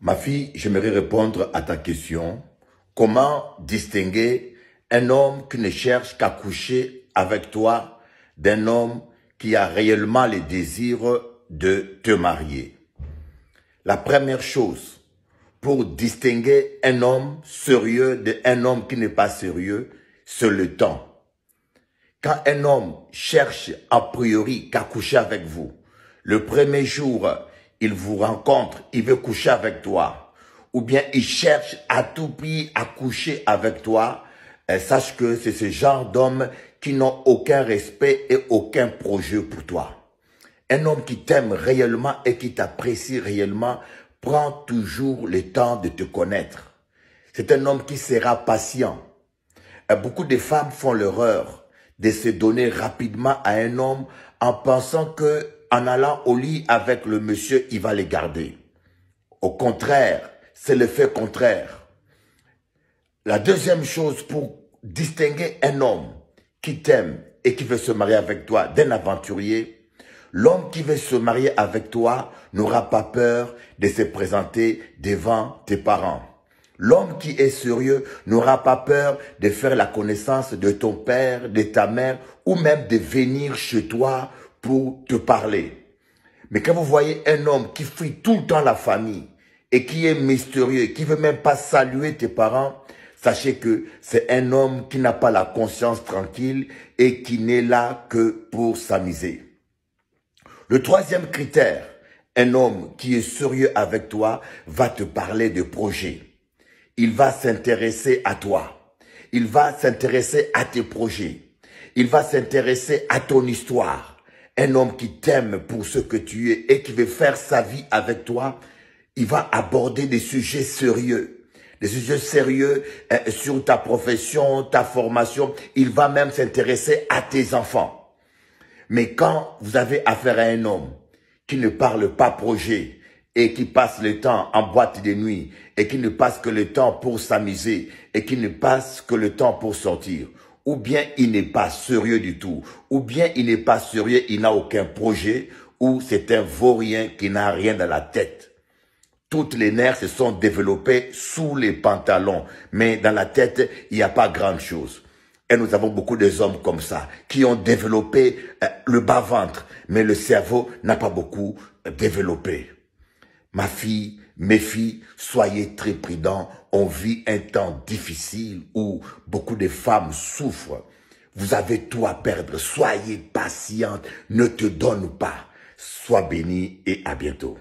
Ma fille, j'aimerais répondre à ta question. Comment distinguer un homme qui ne cherche qu'à coucher avec toi d'un homme qui a réellement le désir de te marier La première chose pour distinguer un homme sérieux d'un homme qui n'est pas sérieux, c'est le temps. Quand un homme cherche a priori qu'à coucher avec vous, le premier jour, il vous rencontre, il veut coucher avec toi, ou bien il cherche à tout prix à coucher avec toi, et euh, sache que c'est ce genre d'homme qui n'ont aucun respect et aucun projet pour toi. Un homme qui t'aime réellement et qui t'apprécie réellement prend toujours le temps de te connaître. C'est un homme qui sera patient. Euh, beaucoup de femmes font l'erreur de se donner rapidement à un homme en pensant que en allant au lit avec le monsieur, il va les garder. Au contraire, c'est le fait contraire. La deuxième chose pour distinguer un homme qui t'aime et qui veut se marier avec toi d'un aventurier, l'homme qui veut se marier avec toi n'aura pas peur de se présenter devant tes parents. L'homme qui est sérieux n'aura pas peur de faire la connaissance de ton père, de ta mère, ou même de venir chez toi pour te parler. Mais quand vous voyez un homme qui fuit tout le temps la famille et qui est mystérieux, qui veut même pas saluer tes parents, sachez que c'est un homme qui n'a pas la conscience tranquille et qui n'est là que pour s'amuser. Le troisième critère, un homme qui est sérieux avec toi va te parler de projets. Il va s'intéresser à toi. Il va s'intéresser à tes projets. Il va s'intéresser à ton histoire. Un homme qui t'aime pour ce que tu es et qui veut faire sa vie avec toi, il va aborder des sujets sérieux. Des sujets sérieux euh, sur ta profession, ta formation. Il va même s'intéresser à tes enfants. Mais quand vous avez affaire à un homme qui ne parle pas projet, et qui passe le temps en boîte de nuit, et qui ne passe que le temps pour s'amuser, et qui ne passe que le temps pour sortir ou bien il n'est pas sérieux du tout, ou bien il n'est pas sérieux, il n'a aucun projet, ou c'est un vaurien qui n'a rien dans la tête. Toutes les nerfs se sont développés sous les pantalons, mais dans la tête, il n'y a pas grand-chose. Et nous avons beaucoup de hommes comme ça, qui ont développé euh, le bas-ventre, mais le cerveau n'a pas beaucoup euh, développé. Ma fille, mes filles, soyez très prudents. On vit un temps difficile où beaucoup de femmes souffrent. Vous avez tout à perdre. Soyez patiente. Ne te donne pas. Sois bénie et à bientôt.